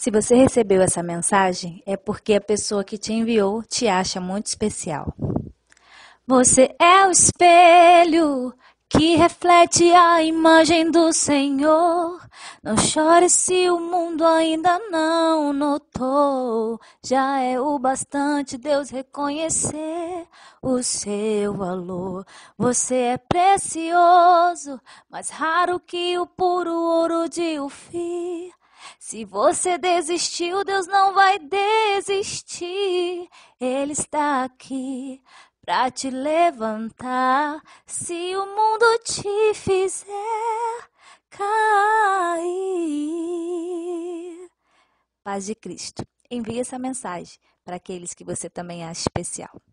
Se você recebeu essa mensagem, é porque a pessoa que te enviou te acha muito especial. Você é o espelho que reflete a imagem do Senhor. Não chore se o mundo ainda não notou. Já é o bastante Deus reconhecer o seu valor. Você é precioso, mais raro que o puro ouro de Ufir. Se você desistiu, Deus não vai desistir. Ele está aqui para te levantar. Se o mundo te fizer cair. Paz de Cristo. Envie essa mensagem para aqueles que você também acha especial.